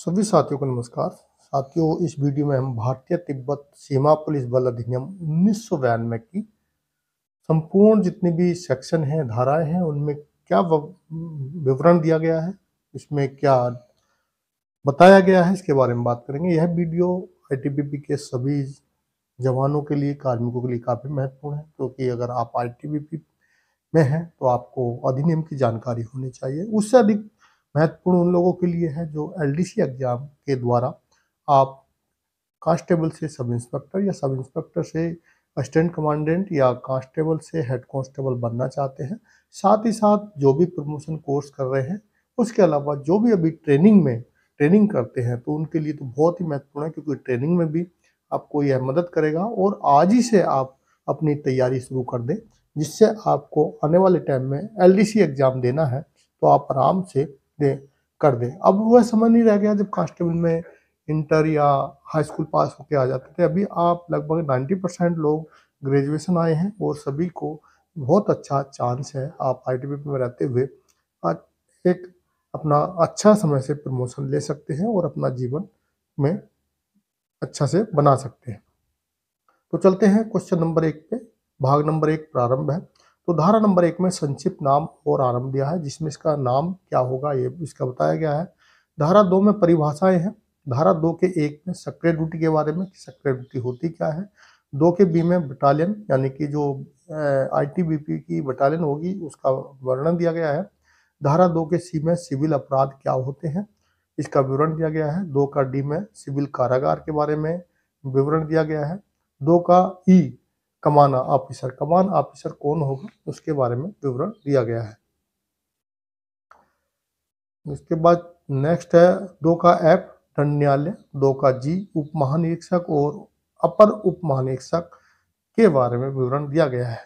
सभी साथियों को नमस्कार साथियों इस वीडियो में हम भारतीय तिब्बत सीमा पुलिस बल अधिनियम उन्नीस की संपूर्ण जितने भी सेक्शन हैं धाराएं हैं उनमें क्या विवरण दिया गया है इसमें क्या बताया गया है इसके बारे में बात करेंगे यह वीडियो आई के सभी जवानों के लिए कार्मिकों के लिए काफ़ी महत्वपूर्ण है क्योंकि अगर आप आई में हैं तो आपको अधिनियम की जानकारी होनी चाहिए उससे अधिक महत्वपूर्ण उन लोगों के लिए है जो एलडीसी एग्ज़ाम के द्वारा आप कांस्टेबल से सब इंस्पेक्टर या सब इंस्पेक्टर से असिस्टेंट कमांडेंट या कांस्टेबल से हेड कांस्टेबल बनना चाहते हैं साथ ही साथ जो भी प्रमोशन कोर्स कर रहे हैं उसके अलावा जो भी अभी ट्रेनिंग में ट्रेनिंग करते हैं तो उनके लिए तो बहुत ही महत्वपूर्ण है क्योंकि ट्रेनिंग में भी आपको यह मदद करेगा और आज ही से आप अपनी तैयारी शुरू कर दें जिससे आपको आने वाले टाइम में सी एग्ज़ाम देना है तो आप आराम से दे कर दे अब वह समय नहीं रह गया जब कांस्टेबल में इंटर या हाई स्कूल पास होकर आ जाते थे अभी आप लगभग 90 परसेंट लोग ग्रेजुएशन आए हैं और सभी को बहुत अच्छा चांस है आप आई में रहते हुए एक अपना अच्छा समय से प्रमोशन ले सकते हैं और अपना जीवन में अच्छा से बना सकते हैं तो चलते हैं क्वेश्चन नंबर एक पे भाग नंबर एक प्रारंभ है तो धारा नंबर एक में संक्षिप्त नाम और आरंभ दिया है जिसमें इसका नाम क्या होगा ये इसका बताया गया है धारा दो में परिभाषाएं हैं धारा दो के एक में सक्रिय ड्यूटी के बारे में सक्रिय ड्यूटी होती क्या है दो के बी में बटालियन यानी कि जो आईटीबीपी की बटालियन होगी उसका वर्णन दिया गया है धारा दो के सी में सिविल अपराध क्या होते हैं इसका विवरण दिया गया है दो का डी में सिविल कारागार के बारे में विवरण दिया गया है दो का ई कमान ऑफिसर कमान ऑफिसर कौन होगा उसके बारे में विवरण दिया गया है इसके बाद नेक्स्ट है दो का एफ दंड न्यायालय दो का जी उप महानिरीक्षक और अपर उप महानिरीक्षक के बारे में विवरण दिया गया है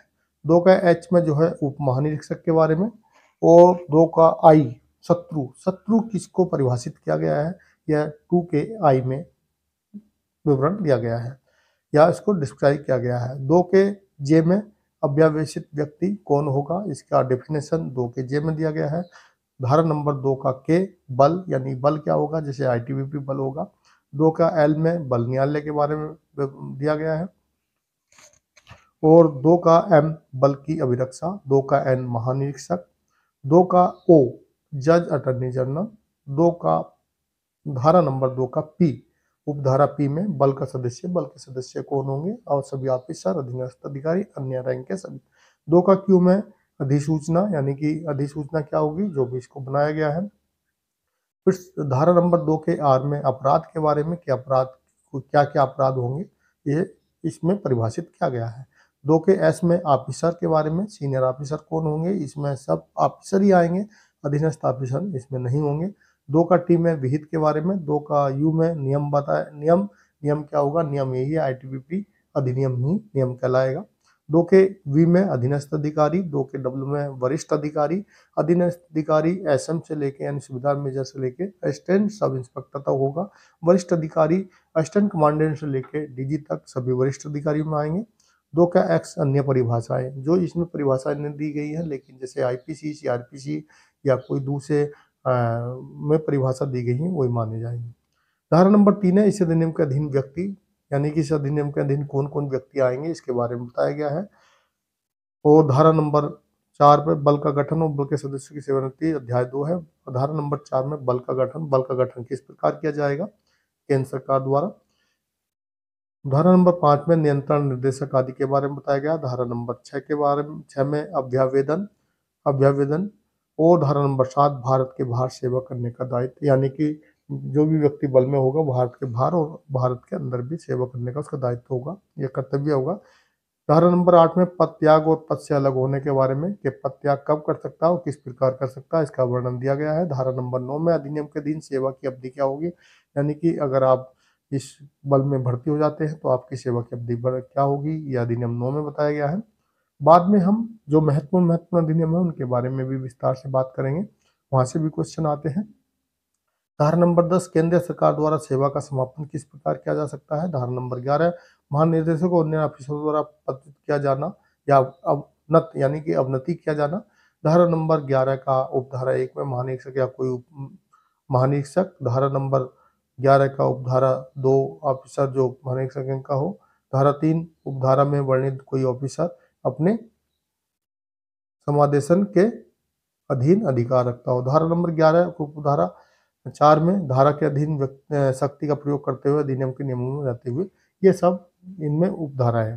दो का एच में जो है उप महानिरीक्षक के बारे में और दो का आई शत्रु शत्रु किसको परिभाषित किया गया है यह टू के आई में विवरण दिया गया है या इसको डिस्क्राइब किया गया है दो के जे में अव्यावेशित व्यक्ति कौन होगा इसका डेफिनेशन दो के जे में दिया गया है धारा नंबर दो का के बल यानी बल क्या होगा जैसे आई बल होगा दो का एल में बल न्यायालय के बारे में दिया गया है और दो का एम बल की अभिरक्षा दो का एन महानिरीक्षक दो का ओ जज अटर्नी जनरल दो का धारा नंबर दो का पी उपधारा पी में बल का सदस्य बल के सदस्य कौन होंगे और सभी ऑफिसर अधीनस्थ अधिकारी अन्य रैंक के सभी दो का क्यू में अधिसूचना यानी कि अधिसूचना क्या होगी जो भी इसको बनाया गया है फिर धारा नंबर दो के आर में अपराध के बारे में क्या अपराध क्या क्या अपराध होंगे ये इसमें परिभाषित किया गया है दो के एस में ऑफिसर के बारे में सीनियर ऑफिसर कौन होंगे इसमें सब ऑफिसर ही आएंगे अधीनस्थ ऑफिसर इसमें नहीं होंगे दो का टी में विहित के बारे में दो का यू में नियम बताया नियम नियम क्या होगा नियम यही है आई अधिनियम ही नियम कहलाएगा दो के वी में अधीनस्थ अधिकारी दो के डब्ल्यू में वरिष्ठ अधिकारी अधीनस्थ अधिकारी एसएम से लेके यानी सुविधा मेजर से लेके असिस्टेंट सब इंस्पेक्टर तक होगा वरिष्ठ अधिकारी असिस्टेंट कमांडेंट से लेके डीजी तक सभी वरिष्ठ अधिकारी में आएंगे दो का एक्स अन्य परिभाषाएं जो इसमें परिभाषाएं दी गई हैं लेकिन जैसे आईपीसी सीआरपीसी या कोई दूसरे में परिभाषा दी गई है वही माने जाएंगे धारा नंबर तीन है इस अधिनियम के अधीन व्यक्ति यानी कि इस अधिनियम के अधीन कौन कौन व्यक्ति आएंगे इसके बारे में बताया गया है और धारा नंबर चार पर बल का गठन और बल के सदस्यों की सेवानिवृत्ति अध्याय दो है धारा नंबर चार में बल का गठन बल का गठन किस प्रकार किया जाएगा केंद्र सरकार द्वारा धारा नंबर पांच में नियंत्रण निर्देशक आदि के बारे में बताया गया धारा नंबर छह के बारे में छह में अभ्यावेदन अभ्यावेदन और धारा नंबर सात भारत के बाहर सेवा करने का दायित्व यानी कि जो भी व्यक्ति बल में होगा भारत के बाहर और भारत के अंदर भी सेवा करने का उसका दायित्व होगा यह कर्तव्य होगा धारा नंबर आठ में पद त्याग और पद से अलग होने के बारे में कि पद त्याग कब कर सकता है और किस प्रकार कर सकता है इसका वर्णन दिया गया है धारा नंबर नौ में अधिनियम के दिन सेवा की अवधि क्या होगी यानी कि अगर आप इस बल में भर्ती हो जाते हैं तो आपकी सेवा की अवधि क्या होगी यह अधिनियम नौ में बताया गया है बाद में हम जो महत्वपूर्ण महत्वपूर्ण अधिनियम है उनके बारे में भी विस्तार से बात करेंगे वहां से भी क्वेश्चन आते हैं धारा नंबर दस केंद्र सरकार द्वारा सेवा का समापन किस प्रकार किया जा सकता है धारा नंबर ग्यारह महानिर्देशक और अन्य ऑफिसरों द्वारा पत्रित किया जाना या अवनत यानी कि अवनति किया जाना धारा नंबर ग्यारह का उपधारा एक में महानिरीक्षक या कोई उप महानिरीक्षक धारा नंबर ग्यारह का उपधारा दो ऑफिसर जो महानिरीक्षक का हो धारा तीन उपधारा में वर्णित कोई ऑफिसर अपने समादेशन के अधीन अधिकार रखता हो धारा नंबर ग्यारह धारा चार में धारा के अधीन शक्ति का प्रयोग करते हुए अधिनियम के नियमों में रहते हुए ये सब इनमें उपधारा है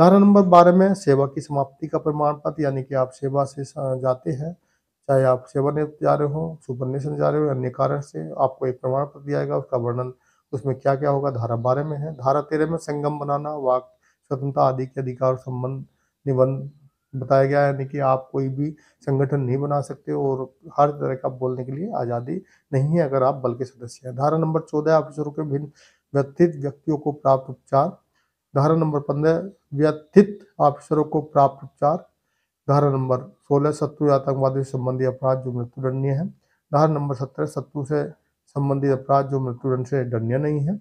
धारा नंबर बारह में सेवा की समाप्ति का प्रमाण पत्र यानी कि आप सेवा से जाते हैं चाहे आप सेवा नियुक्त जा रहे हो सुपरनेशन जा रहे हो अन्य कारण से आपको एक प्रमाण पत्र दिया जाएगा उसका वर्णन उसमें क्या क्या होगा धारा बारह में है धारा तेरह में संगम बनाना वाक स्वतंत्रता आदि के अधिकार संबंध निबंध बताया गया है कि आप कोई भी संगठन नहीं बना सकते और हर तरह का बोलने के लिए आज़ादी नहीं है अगर आप बल के सदस्य हैं धारा नंबर चौदह ऑफिसरों के भिन्न व्यथित व्यक्तियों को प्राप्त उपचार धारा नंबर पंद्रह व्यथित ऑफिसरों को प्राप्त उपचार धारा नंबर सोलह शत्रु आतंकवादी संबंधी अपराध जो मृत्युदंडीय है धारा नंबर सत्रह शत्रु से संबंधित अपराध जो मृत्युदंड से दंडीय नहीं है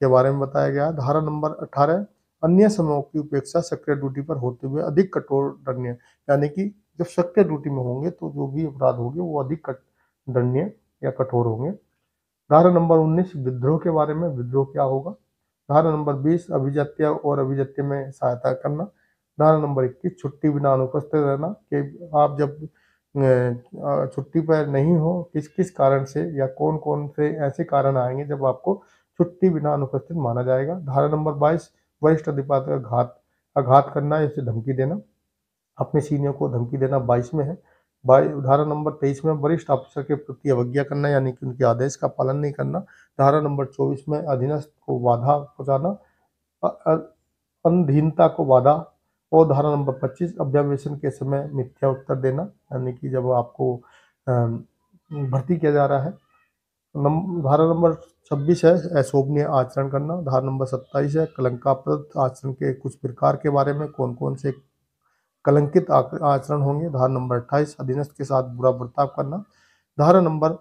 के बारे में बताया गया धारा नंबर अठारह अन्य समयों की उपेक्षा सक्रिय ड्यूटी पर होते हुए अधिक कठोर दंडनीय यानी कि जब सक्रिय ड्यूटी में होंगे तो जो भी अपराध होंगे वो अधिक दंडनीय या कठोर होंगे धारा नंबर उन्नीस विद्रोह के बारे में विद्रोह क्या होगा धारा नंबर बीस अभिजात्य और अभिजात्य में सहायता करना धारा नंबर इक्कीस छुट्टी बिना अनुपस्थित रहना कि आप जब छुट्टी पर नहीं हो किस किस कारण से या कौन कौन से ऐसे कारण आएंगे जब आपको छुट्टी बिना अनुपस्थित माना जाएगा धारा नंबर बाईस वरिष्ठ अधिपात का घात आघात करना या धमकी देना अपने सीनियर को धमकी देना बाईस में है बाई धारा नंबर तेईस में वरिष्ठ अफसर के प्रति अवज्ञा करना यानी कि उनके आदेश का पालन नहीं करना धारा नंबर चौबीस में अधीनस्थ को बाधा पहुँचाना अनधीनता को बाधा और धारा नंबर पच्चीस अभ्यावेशन के समय मिथ्या उत्तर देना यानी कि जब आपको भर्ती किया जा रहा है धारा नंबर 26 है अशोभनीय आचरण करना धारा नंबर 27 है कलंकाप्रद आचरण के कुछ प्रकार के बारे में कौन कौन से कलंकित आचरण होंगे धारा नंबर 28 अधीनस्थ के साथ बुरा बर्ताव करना धारा नंबर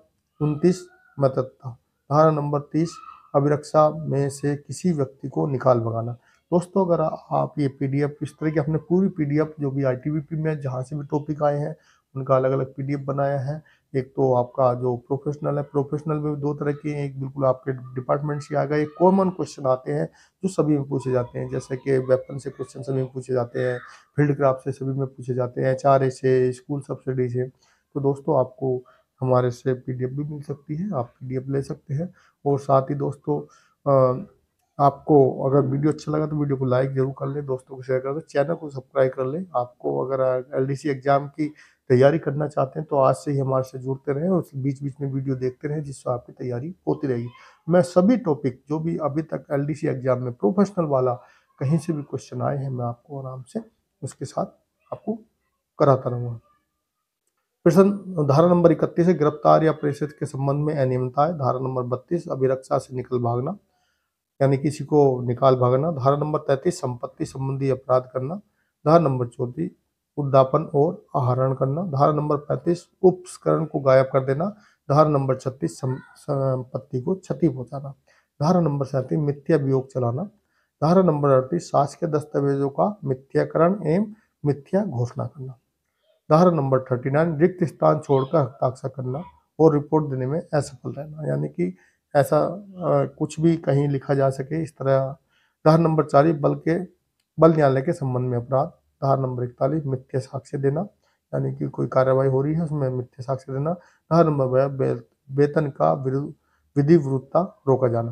29 मतत्ता धारा नंबर 30 अभिरक्षा में से किसी व्यक्ति को निकाल भगाना दोस्तों अगर आप ये एफ इस तरह की अपने पूरी एफ जो भी पी में जहाँ से भी टॉपिक आए हैं उनका अलग अलग एफ बनाया है एक तो आपका जो प्रोफेशनल है प्रोफेशनल में भी दो तरह के एक बिल्कुल आपके डिपार्टमेंट से आ गए कॉमन क्वेश्चन आते हैं जो सभी में पूछे जाते हैं जैसे कि वेपन से क्वेश्चन सभी में पूछे जाते हैं फील्ड क्राफ्ट से सभी में पूछे जाते हैं एच से स्कूल सब्सिडी से तो दोस्तों आपको हमारे से पी भी मिल सकती है आप पी ले सकते हैं और साथ ही दोस्तों आपको अगर वीडियो अच्छा लगा तो वीडियो को लाइक जरूर कर लें दोस्तों को शेयर कर दें चैनल को सब्सक्राइब कर लें आपको अगर एल एग्ज़ाम की तैयारी करना चाहते हैं तो आज से ही हमारे से जुड़ते रहें और बीच बीच में वीडियो देखते रहें जिससे आपकी तैयारी होती रहेगी मैं सभी टॉपिक जो भी अभी तक एल एग्जाम में प्रोफेशनल वाला कहीं से भी क्वेश्चन आए हैं मैं आपको आराम से उसके साथ आपको कराता रहूँगा प्रश्न धारा नंबर इकतीस है गिरफ्तार या प्रेषित के संबंध में अनियमितता है धारा नंबर बत्तीस अभिरक्षा से निकल भागना यानी किसी को निकाल भागना धारा नंबर तैतीस संपत्ति संबंधी अपराध करना धारा नंबर चौंतीस उद्दापन और आहरण करना धारा नंबर पैंतीस उपस्करण को गायब कर देना धारा नंबर छत्तीस संपत्ति को क्षति पहुंचाना धारा नंबर सैंतीस मिथ्या वियोग चलाना धारा नंबर अड़तीस शासकीय दस्तावेजों का मिथ्याकरण एवं मिथ्या घोषणा करना धारा नंबर थर्टी नाइन रिक्त स्थान छोड़कर हस्ताक्षर करना और रिपोर्ट देने में असफल रहना यानी कि ऐसा आ, कुछ भी कहीं लिखा जा सके इस तरह धारा नंबर चालीस बल के बल न्यायालय के संबंध में अपराध धारा नंबर इकतालीस मिथ्या साक्ष्य देना यानी कि कोई कार्यवाही हो रही है उसमें मिथ्या साक्ष्य देना धारा नंबर बया वेतन का विधिवृत्ता रोका जाना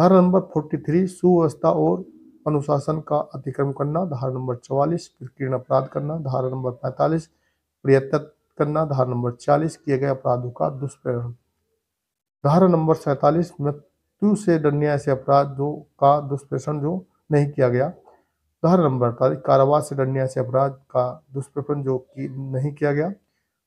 धारा नंबर फोर्टी थ्री सुव्यवस्था और अनुशासन का अतिक्रम करना धारा नंबर चौवालीस प्रकीर्ण अपराध करना धारा नंबर पैंतालीस प्रयत्न करना धारा नंबर चालीस किए गए अपराधों का दुष्प्रेरण धारा नंबर सैतालीस मृत्यु से दंडनीय ऐसे अपराध जो का दुष्प्रेषण जो नहीं किया गया उदाहरण नंबर अठारह कारावास से दंडनीय ऐसे अपराध का दुष्प्रपन जो कि नहीं किया गया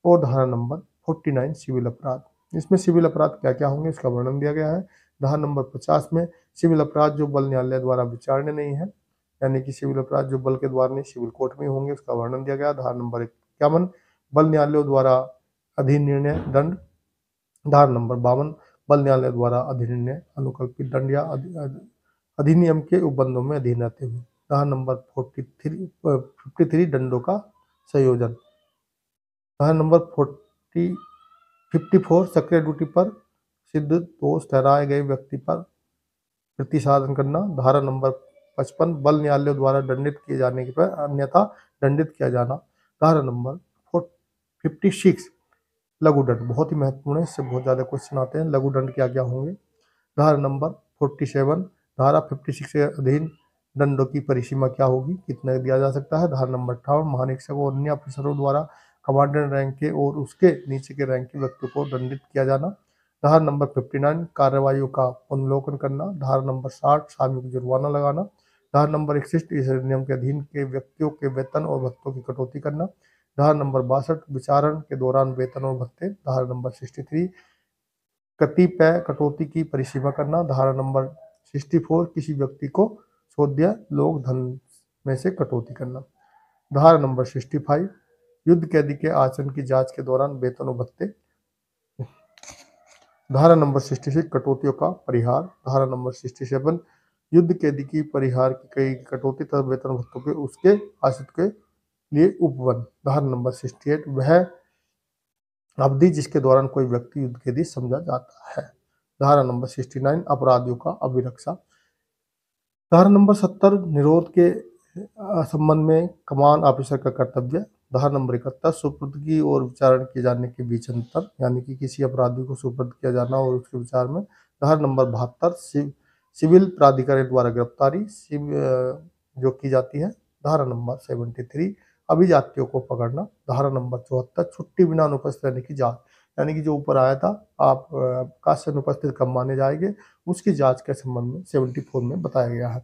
और धारा नंबर 49 सिविल अपराध इसमें सिविल अपराध क्या क्या होंगे इसका वर्णन दिया गया है धारा नंबर 50 में सिविल अपराध जो बल न्यायालय द्वारा विचारण्य नहीं है यानी कि सिविल अपराध जो बल के द्वारा नहीं सिविल कोर्ट में होंगे उसका वर्णन दिया गया धारा नंबर इक्यावन बल न्यायालयों द्वारा अधीन निर्णय दंड धारा नंबर बावन बल न्यायालय द्वारा अधिनिर्णय अनुकल्पित दंड या अधिनियम के उपबंधों में अधीन रहते हुए उदाहरण number forty three fifty three दंडों का संयोजन उदाहरण नंबर फोर्टी फिफ्टी फोर सक्रिय ड्यूटी पर सिद्ध दोष ठहराए गए व्यक्ति पर साधन करना धारा नंबर पचपन बल न्यायालयों द्वारा दंडित किए जाने के पर अन्यथा दंडित किया जाना धारा नंबर फोर फिफ्टी सिक्स लघु दंड बहुत ही महत्वपूर्ण है इससे बहुत ज़्यादा क्वेश्चन आते हैं लघु दंड क्या क्या होंगे धारा नंबर फोर्टी सेवन धारा फिफ्टी सिक्स के अधीन दंडों की परिसीमा क्या होगी कितना दिया जा सकता है धारा नंबर अठावन महानिरीक्षक और अन्य अफसरों द्वारा कमांडेंट रैंक के और उसके नीचे के रैंक के व्यक्ति को दंडित किया जाना धारा नंबर फिफ्टी नाइन कार्यवाही का उन्मोकन करना धारा नंबर साठ सामूहिक जुर्माना लगाना धारा नंबर इकसठ इस अधिनियम के अधीन के व्यक्तियों के वेतन और भत्तों की कटौती करना धारा नंबर बासठ विचारण के दौरान वेतन और भत्ते धारा नंबर सिक्सटी थ्री कतिपय कटौती की परिसीमा करना धारा नंबर सिक्सटी फोर किसी व्यक्ति को छोद्य लोक धन में से कटौती करना धारा नंबर सिक्सटी फाइव युद्ध कैदी के आचरण की जांच के दौरान वेतन और भत्ते धारा नंबर सिक्सटी सिक्स कटौतियों का परिहार धारा नंबर सिक्सटी सेवन युद्ध कैदी की परिहार की कई कटौती तथा वेतन भत्तों के उसके आश्रित के लिए उपवन धारा नंबर सिक्सटी एट वह अवधि जिसके दौरान कोई व्यक्ति युद्ध कैदी समझा जाता है धारा नंबर सिक्सटी नाइन अपराधियों का अभिरक्षा धारा नंबर सत्तर निरोध के संबंध में कमान ऑफिसर का कर्तव्य धारा नंबर इकहत्तर सुपुर्दगी और विचारण किए जाने के बीच अंतर यानी कि किसी अपराधी को सुपुर्द किया जाना और उसके विचार में धारा नंबर बहत्तर सिविल प्राधिकरण द्वारा गिरफ्तारी जो की जाती है धारा नंबर सेवेंटी थ्री अभिजातियों को पकड़ना धारा नंबर चौहत्तर छुट्टी बिना अनुपस्थित रहने की जांच यानी कि जो ऊपर आया था आप काश्य अनुपस्थित कब माने जाएंगे उसकी जांच के संबंध में सेवेंटी फोर में बताया गया है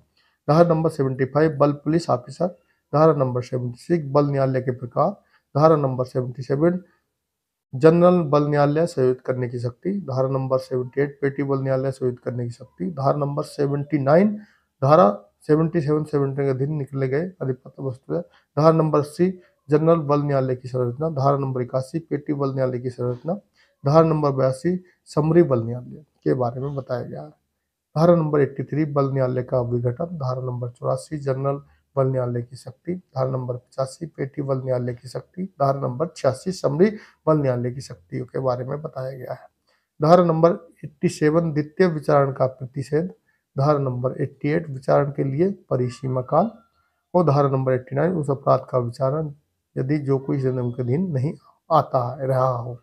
धारा नंबर सेवेंटी फाइव बल पुलिस ऑफिसर धारा नंबर सेवेंटी सिक्स बल न्यायालय के प्रकार धारा नंबर सेवेंटी सेवन जनरल बल न्यायालय संयुक्त करने की शक्ति धारा नंबर सेवेंटी एट पेटी बल न्यायालय संयुक्त करने की शक्ति धारा नंबर सेवेंटी नाइन धारा सेवेंटी सेवन सेवेंटी के अधीन निकले गए अधिपत्र वस्तु धारा नंबर सी जनरल बल न्यायालय की संरचना धारा नंबर इक्यासी पेटी बल न्यायालय की संरचना धारा नंबर बयासी समरी बल न्यायालय के बारे में बताया गया है धारा नंबर एट्टी थ्री बल न्यायालय का विघटन धारा नंबर चौरासी जनरल बल न्यायालय की शक्ति धारा नंबर पचासी पेटी बल न्यायालय की शक्ति धारा नंबर छियासी समरी बल न्यायालय की शक्तियों के बारे में बताया गया है धारा नंबर एट्टी सेवन द्वितीय विचारण का प्रतिषेध धारा नंबर एट्टी एट विचारण के लिए परिसीमा काल और धारा नंबर एट्टी नाइन उस अपराध का विचारण यदि जो कोई जन्म के दिन नहीं आता है रहा हो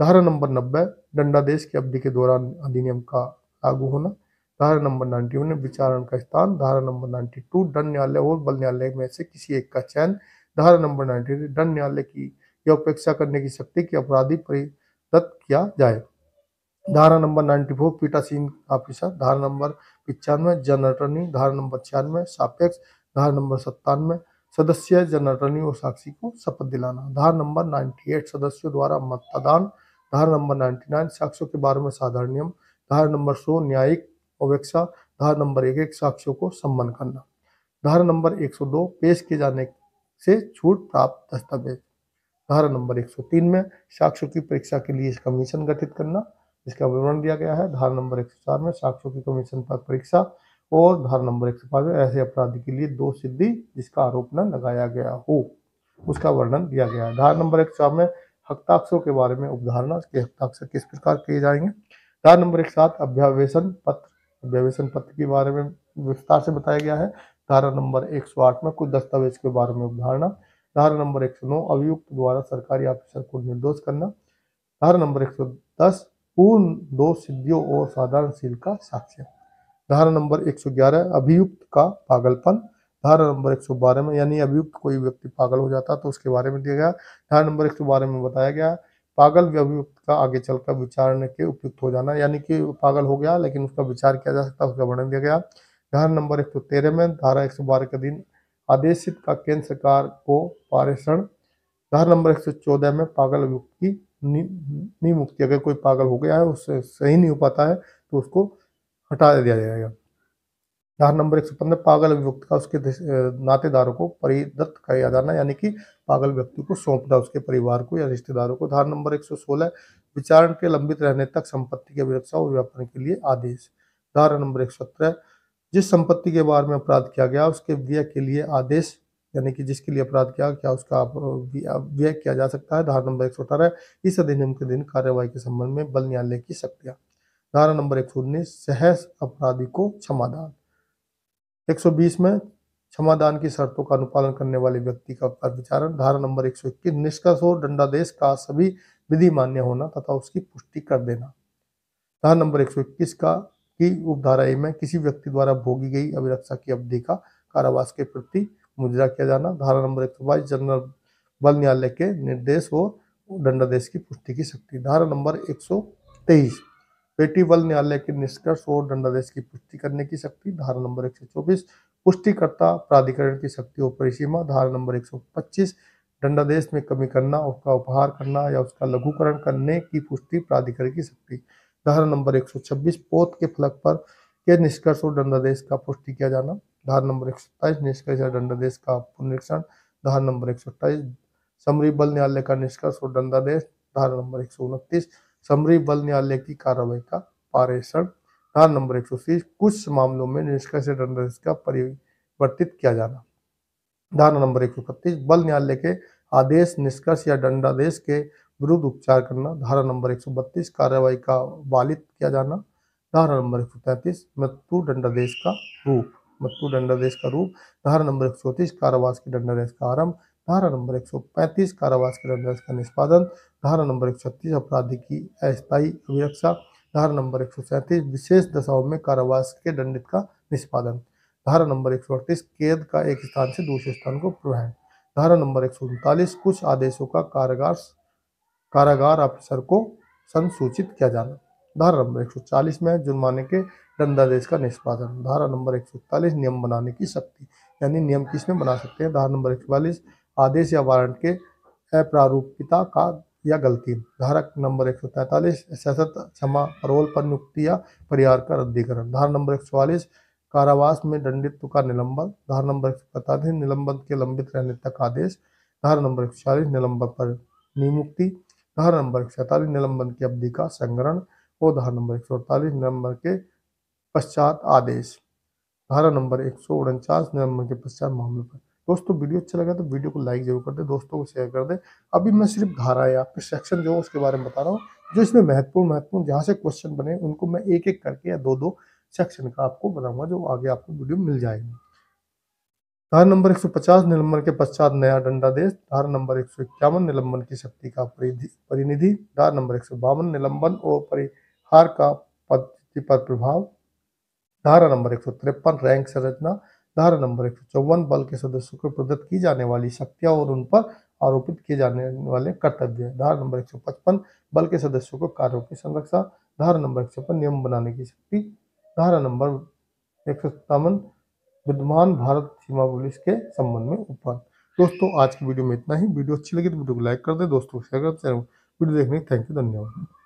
धारा नंबर नब्बे दंडादेश की अवधि के दौरान अधिनियम का लागू होना धारा नंबर नाइन्टी वन विचारण का स्थान धारा नंबर नाइन्टी टू दंड न्यायालय और बल न्यायालय में से किसी एक का चयन धारा नंबर नाइन्टी थ्री दंड न्यायालय की या अपेक्षा करने की शक्ति की अपराधी परिदत्त किया जाए धारा नंबर नाइन्टी फोर पीटासीन ऑफिसर धारा नंबर पिचानवे जन अटर्नी धारा नंबर छियानवे सापेक्ष धारा नंबर सत्तानवे सदस्य जनरनी और साक्षी को शपथ दिलाना धार नंबर 98 सदस्यों द्वारा मतदान धार नंबर 99 साक्ष्यों के बारे में साधारण नियम धार नंबर 100 न्यायिक अवेक्षा धार नंबर एक एक साक्ष्यों को सम्मान करना धारा नंबर 102 पेश किए जाने से छूट प्राप्त दस्तावेज धारा नंबर 103 में साक्ष्यों की परीक्षा के लिए कमीशन गठित करना इसका विवरण दिया गया है धारा नंबर 104 में साक्ष्यों की कमीशन पर परीक्षा और धारा नंबर एक सौ में ऐसे अपराध के लिए दो सिद्धि जिसका आरोप न लगाया गया हो उसका वर्णन दिया गया है धारा नंबर एक सौ में हस्ताक्षरों के बारे में उपधारणा के हस्ताक्षर किस प्रकार किए जाएंगे धारा नंबर एक सात अभ्यावेशन पत्र अभ्यावेशन पत्र के बारे में विस्तार से बताया गया है धारा नंबर एक सौ आठ में कुछ दस्तावेज के बारे में उपधारणा धारा नंबर एक सौ नौ अभियुक्त द्वारा सरकारी ऑफिसर को निर्दोष करना धारा नंबर एक सौ दस पूर्ण दो सिद्धियों और साधारण सील का साक्ष्य धारा नंबर 111 अभियुक्त का पागलपन धारा नंबर 112 में यानी अभियुक्त कोई व्यक्ति पागल हो जाता तो उसके बारे में दिया गया धारा नंबर 112 में बताया गया पागल अभियुक्त का आगे चलकर विचारने के उपयुक्त हो जाना यानी कि पागल हो गया लेकिन उसका विचार किया जा सकता है उसका वर्णन दिया गया धारा नंबर एक सौ तेरह में धारा एक सौ बारह के दिन आदेशित का केंद्र सरकार को पारेषण धारा नंबर एक सौ चौदह में पागल अभियुक्त की मुक्ति अगर कोई पागल हो गया है उससे सही नहीं हो पाता है तो उसको हटा दिया जाएगा धारा नंबर एक सौ पागल व्यक्ति का उसके नातेदारों को परिदत्त किया जाना यानी कि पागल व्यक्ति को सौंपना उसके परिवार को या रिश्तेदारों को धारा नंबर एक सौ सोलह विचारण के लंबित रहने तक संपत्ति की अभिरक्षा और व्यापन के लिए आदेश धारा नंबर एक सत्रह जिस संपत्ति के बारे में अपराध किया गया उसके व्यय के लिए आदेश यानी कि जिसके लिए अपराध किया क्या उसका व्यय किया जा सकता है धारा नंबर एक सौ अठारह इस अधिनियम के दिन कार्यवाही के संबंध में बल न्यायालय की शक्तियाँ धारा नंबर 119 सहस अपराधी को क्षमादान 120 में क्षमादान की शर्तों का अनुपालन करने वाले व्यक्ति का विचारण धारा नंबर इक्कीस निष्कर्ष और दंडादेश का सभी विधि मान्य होना तथा उसकी पुष्टि कर देना धारा नंबर इक्कीस का की उपधारा ए में किसी व्यक्ति द्वारा भोगी गई अभिरक्षा की अवधि का कारावास के प्रति मुजरा किया जाना धारा नंबर एक जनरल बल न्यायालय के निर्देश और दंडादेश की पुष्टि की शक्ति धारा नंबर तेईस पेटी बल न्यायालय के निष्कर्ष और दंडादेश की पुष्टि करने की शक्ति धारा नंबर एक पुष्टिकर्ता प्राधिकरण की शक्तियों परिसीमा धारा नंबर एक दंडादेश में कमी करना उसका उपहार करना या उसका लघुकरण करने की पुष्टि प्राधिकरण की शक्ति धारा नंबर 126 पोत के फलक पर के निष्कर्ष और दंडादेश का पुष्टि किया जाना धारा नंबर एक निष्कर्ष या दंडादेश का पुनरीक्षण धारा नंबर एक समरी बल न्यायालय का निष्कर्ष और दंडादेश धारा नंबर एक समरी बल न्यायालय की कार्रवाई का पारेषण धारा नंबर एक कुछ मामलों में निष्कर्षित दंडादेश का परिवर्तित किया जाना धारा नंबर एक बल न्यायालय के आदेश निष्कर्ष या दंडादेश के विरुद्ध उपचार करना धारा नंबर 132 कार्रवाई का वालित किया जाना धारा नंबर 133 मृत्यु दंडादेश का रूप मृत्यु दंडादेश का रूप धारा नंबर एक सौ कारावास के दंडादेश का आरंभ धारा नंबर 135 कारावास के दंडादेश का निष्पादन धारा नंबर 136 अपराधी की अस्थायी अभिरक्षा धारा नंबर 137 विशेष दशाओं में कारावास के दंडित का निष्पादन धारा नंबर एक कैद का एक स्थान से दूसरे स्थान को प्रवाह धारा नंबर एक कुछ आदेशों का कारागार कारागार अफसर को संसूचित किया जाना धारा नंबर 140 में जुर्माने के दंडादेश का निष्पादन धारा नंबर एक नियम बनाने की शक्ति यानी नियम किसमें बना सकते हैं धारा नंबर एक आदेश या वारंट के अप्रारूपिता का या गलती धारक नंबर एक सौ तैंतालीस क्षमा रोल पर नियुक्ति या परिहार का रद्दीकरण धारा नंबर एक कारावास में दंडित्व का निलंबन धारा नंबर एक सौ पैंतालीस निलंबन के लंबित रहने तक आदेश धारा नंबर एक सौ चालीस निलंबन पर निमुक्ति धारा नंबर एक सैंतालीस निलंबन की अवधि का संग्रहण और धारा नंबर एक सौ अड़तालीस निलंबन के पश्चात आदेश धारा नंबर एक सौ उनचास निलंबन के पश्चात मामले पर दोस्तों वीडियो अच्छा लगा तो वीडियो को लाइक जरूर कर दे दोस्तों को शेयर कर दे अभी मैं सिर्फ धाराएं आपके सेक्शन जो उसके बारे में बता रहा हूँ जो इसमें महत्वपूर्ण महत्वपूर्ण जहाँ से क्वेश्चन बने उनको मैं एक एक करके या दो दो सेक्शन का आपको बताऊंगा जो आगे आपको वीडियो मिल जाएगी धारा नंबर एक निलंबन के पश्चात नया दंडादेश धारा नंबर एक निलंबन की शक्ति का परिनिधि धारा नंबर एक निलंबन और परिहार का पद पर प्रभाव धारा नंबर एक रैंक संरचना धारा नंबर एक बल के सदस्यों को प्रदत्त की जाने वाली शक्तियां और उन पर आरोपित किए जाने वाले कर्तव्य धारा नंबर एक बल के सदस्यों को कार्यों की संरक्षा धारा नंबर एक नियम बनाने की शक्ति धारा नंबर एक विद्यमान भारत सीमा पुलिस के संबंध में ऊपर दोस्तों आज की वीडियो में इतना ही वीडियो अच्छी लगी तो वीडियो को लाइक कर दे दोस्तों को शेयर कर वीडियो देखने थैंक यू धन्यवाद